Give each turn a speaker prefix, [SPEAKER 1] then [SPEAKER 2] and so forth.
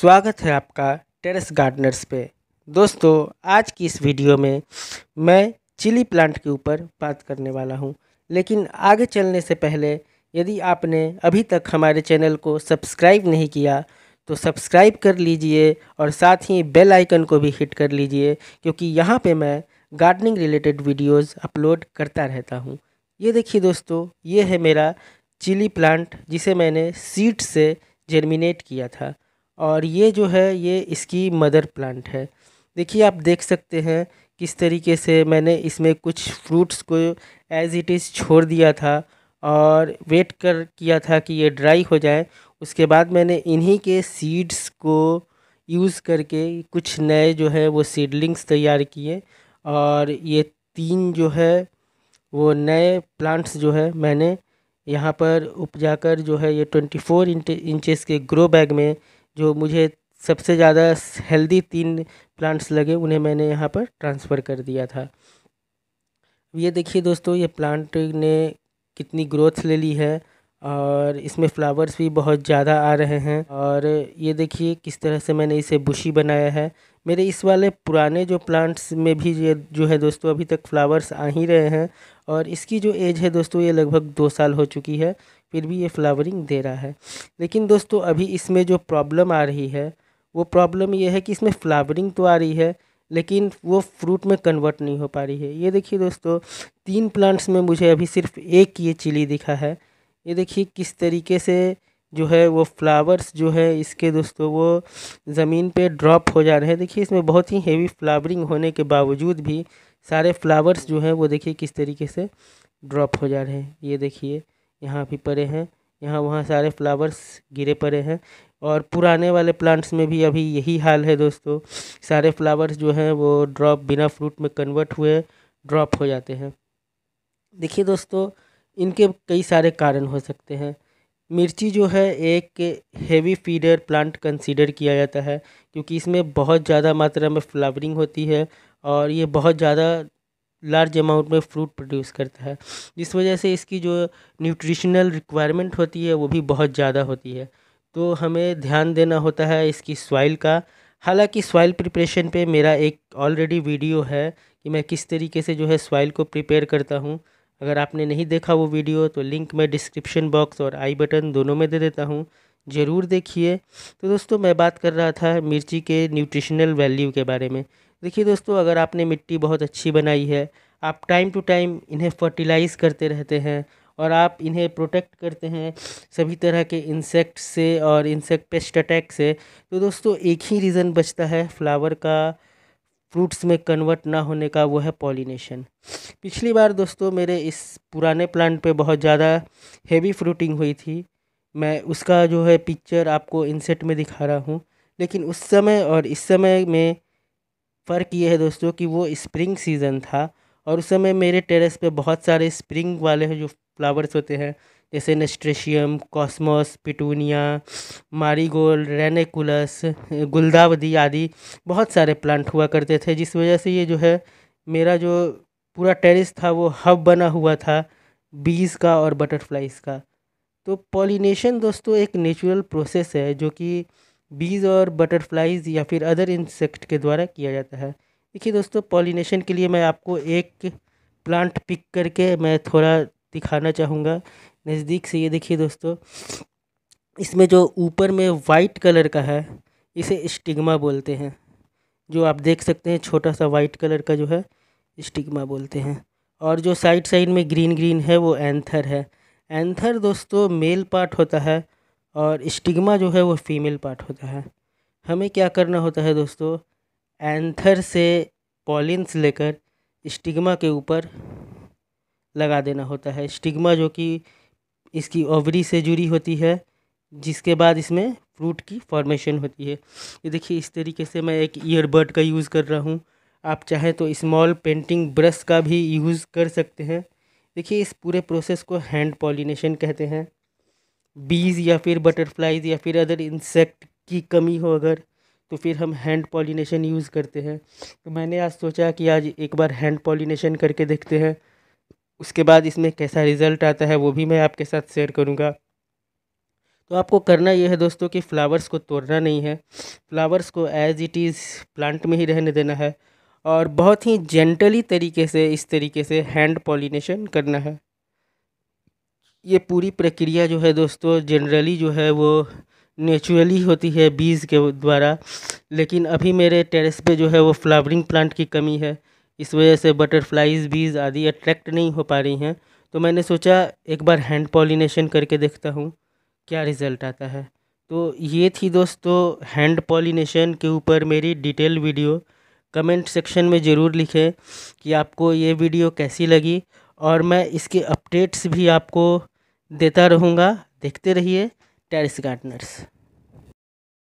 [SPEAKER 1] स्वागत है आपका टेरेस गार्डनर्स पे दोस्तों आज की इस वीडियो में मैं चिली प्लांट के ऊपर बात करने वाला हूँ लेकिन आगे चलने से पहले यदि आपने अभी तक हमारे चैनल को सब्सक्राइब नहीं किया तो सब्सक्राइब कर लीजिए और साथ ही बेल आइकन को भी हिट कर लीजिए क्योंकि यहाँ पे मैं गार्डनिंग रिलेटेड वीडियोज़ अपलोड करता रहता हूँ ये देखिए दोस्तों ये है मेरा चिली प्लांट जिसे मैंने सीड से जर्मिनेट किया था और ये जो है ये इसकी मदर प्लांट है देखिए आप देख सकते हैं किस तरीके से मैंने इसमें कुछ फ्रूट्स को एज़ इट इज़ छोड़ दिया था और वेट कर किया था कि ये ड्राई हो जाए उसके बाद मैंने इन्हीं के सीड्स को यूज़ करके कुछ नए जो है वो सीडलिंग्स तैयार किए और ये तीन जो है वो नए प्लांट्स जो है मैंने यहाँ पर उपजाकर जो है ये ट्वेंटी फोर इंचेस के ग्रो बैग में जो मुझे सबसे ज़्यादा हेल्दी तीन प्लांट्स लगे उन्हें मैंने यहाँ पर ट्रांसफ़र कर दिया था ये देखिए दोस्तों ये प्लांट ने कितनी ग्रोथ ले ली है और इसमें फ्लावर्स भी बहुत ज़्यादा आ रहे हैं और ये देखिए किस तरह से मैंने इसे बुशी बनाया है मेरे इस वाले पुराने जो प्लांट्स में भी ये जो है दोस्तों अभी तक फ्लावर्स आ ही रहे हैं और इसकी जो एज है दोस्तों ये लगभग दो साल हो चुकी है फिर भी ये फ्लावरिंग दे रहा है लेकिन दोस्तों अभी इसमें जो प्रॉब्लम आ रही है वो प्रॉब्लम ये है कि इसमें फ्लावरिंग तो आ रही है लेकिन वो फ्रूट में कन्वर्ट नहीं हो पा रही है ये देखिए दोस्तों तीन प्लांट्स में मुझे अभी सिर्फ एक ये चिली दिखा है ये देखिए किस तरीके से जो है वो फ्लावर्स जो है इसके दोस्तों वो ज़मीन पे ड्रॉप हो जा रहे हैं देखिए इसमें बहुत ही हेवी फ्लावरिंग होने के बावजूद भी सारे फ्लावर्स जो हैं वो देखिए किस तरीके से ड्रॉप हो जा रहे हैं ये देखिए यहाँ भी पड़े हैं यहाँ वहाँ सारे फ्लावर्स गिरे पड़े हैं और पुराने वाले प्लांट्स में भी अभी यही हाल है दोस्तों सारे फ्लावर्स जो हैं वो ड्रॉप बिना फ्रूट में कन्वर्ट हुए ड्रॉप हो जाते हैं देखिए दोस्तों इनके कई सारे कारण हो सकते हैं मिर्ची जो है एक हेवी फीडर प्लांट कंसीडर किया जाता है क्योंकि इसमें बहुत ज़्यादा मात्रा में फ्लावरिंग होती है और ये बहुत ज़्यादा लार्ज अमाउंट में फ्रूट प्रोड्यूस करता है जिस वजह से इसकी जो न्यूट्रिशनल रिक्वायरमेंट होती है वो भी बहुत ज़्यादा होती है तो हमें ध्यान देना होता है इसकी सॉइल का हालांकि सॉइल प्रिपरेशन पे मेरा एक ऑलरेडी वीडियो है कि मैं किस तरीके से जो है सॉइल को प्रिपेयर करता हूँ अगर आपने नहीं देखा वो वीडियो तो लिंक मैं डिस्क्रिप्शन बॉक्स और आई बटन दोनों में दे देता हूँ ज़रूर देखिए तो दोस्तों मैं बात कर रहा था मिर्ची के न्यूट्रिशनल वैल्यू के बारे में देखिए दोस्तों अगर आपने मिट्टी बहुत अच्छी बनाई है आप टाइम टू टाइम इन्हें फर्टिलाइज़ करते रहते हैं और आप इन्हें प्रोटेक्ट करते हैं सभी तरह के इंसेक्ट से और इंसेक्ट पेस्ट अटैक से तो दोस्तों एक ही रीज़न बचता है फ्लावर का फ्रूट्स में कन्वर्ट ना होने का वो है पॉलिनेशन पिछली बार दोस्तों मेरे इस पुराने प्लांट पे बहुत ज़्यादा हैवी फ्रूटिंग हुई थी मैं उसका जो है पिक्चर आपको इंसेट में दिखा रहा हूँ लेकिन उस समय और इस समय में फ़र्क ये है दोस्तों कि वो स्प्रिंग सीज़न था और उस समय मेरे टेरेस पे बहुत सारे स्प्रिंग वाले जो फ्लावर्स होते हैं जैसे nasturtium cosmos petunia marigold ranunculus गुलदावदी आदि बहुत सारे प्लांट हुआ करते थे जिस वजह से ये जो है मेरा जो पूरा टेरेस था वो हब बना हुआ था बीज का और बटरफ्लाइज का तो पॉलिनेशन दोस्तों एक नेचुरल प्रोसेस है जो कि बीज और बटरफ्लाइज या फिर अदर इंसेक्ट के द्वारा किया जाता है देखिए दोस्तों पॉलिनेशन के लिए मैं आपको एक प्लांट पिक करके मैं थोड़ा दिखाना चाहूँगा नज़दीक से ये देखिए दोस्तों इसमें जो ऊपर में वाइट कलर का है इसे स्टिग्मा बोलते हैं जो आप देख सकते हैं छोटा सा वाइट कलर का जो है स्टिग्मा बोलते हैं और जो साइड साइड में ग्रीन ग्रीन है वो एंथर है एंथर दोस्तों मेल पार्ट होता है और स्टिग्मा जो है वो फीमेल पार्ट होता है हमें क्या करना होता है दोस्तों एंथर से पॉलिन्स लेकर स्टिग्मा के ऊपर लगा देना होता है स्टिग्मा जो कि इसकी ओवरी से जुड़ी होती है जिसके बाद इसमें फ्रूट की फॉर्मेशन होती है ये देखिए इस तरीके से मैं एक ईयरबड का यूज़ कर रहा हूँ आप चाहें तो स्मॉल पेंटिंग ब्रश का भी यूज़ कर सकते हैं देखिए इस पूरे प्रोसेस को हैंड पॉलिनेशन कहते हैं बीज या फिर बटरफ्लाइज या फिर अदर इंसेक्ट की कमी हो अगर तो फिर हम हैंड पॉलिनेशन यूज़ करते हैं तो मैंने आज सोचा कि आज एक बार हैंड पॉलिनेशन करके देखते हैं उसके बाद इसमें कैसा रिज़ल्ट आता है वो भी मैं आपके साथ शेयर करूँगा तो आपको करना यह है दोस्तों कि फ़्लावर्स को तोड़ना नहीं है फ्लावर्स को एज़ इट इज़ प्लांट में ही रहने देना है और बहुत ही जेंटली तरीके से इस तरीके से हैंड पॉलिनेशन करना है ये पूरी प्रक्रिया जो है दोस्तों जनरली जो है वो नेचुरली होती है बीज के द्वारा लेकिन अभी मेरे टेरेस पे जो है वो फ्लावरिंग प्लांट की कमी है इस वजह से बटरफ्लाइज बीज आदि अट्रैक्ट नहीं हो पा रही हैं तो मैंने सोचा एक बार हैंड पॉलिनेशन करके देखता हूँ क्या रिज़ल्ट आता है तो ये थी दोस्तों हैंड पॉलिनेशन के ऊपर मेरी डिटेल वीडियो कमेंट सेक्शन में ज़रूर लिखें कि आपको ये वीडियो कैसी लगी और मैं इसके अपडेट्स भी आपको देता रहूँगा देखते रहिए टेरिस गार्डनर्स